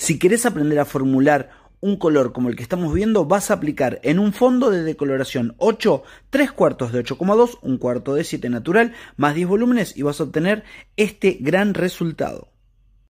Si querés aprender a formular un color como el que estamos viendo, vas a aplicar en un fondo de decoloración 8, 3 cuartos de 8,2, 1 cuarto de 7 natural, más 10 volúmenes y vas a obtener este gran resultado.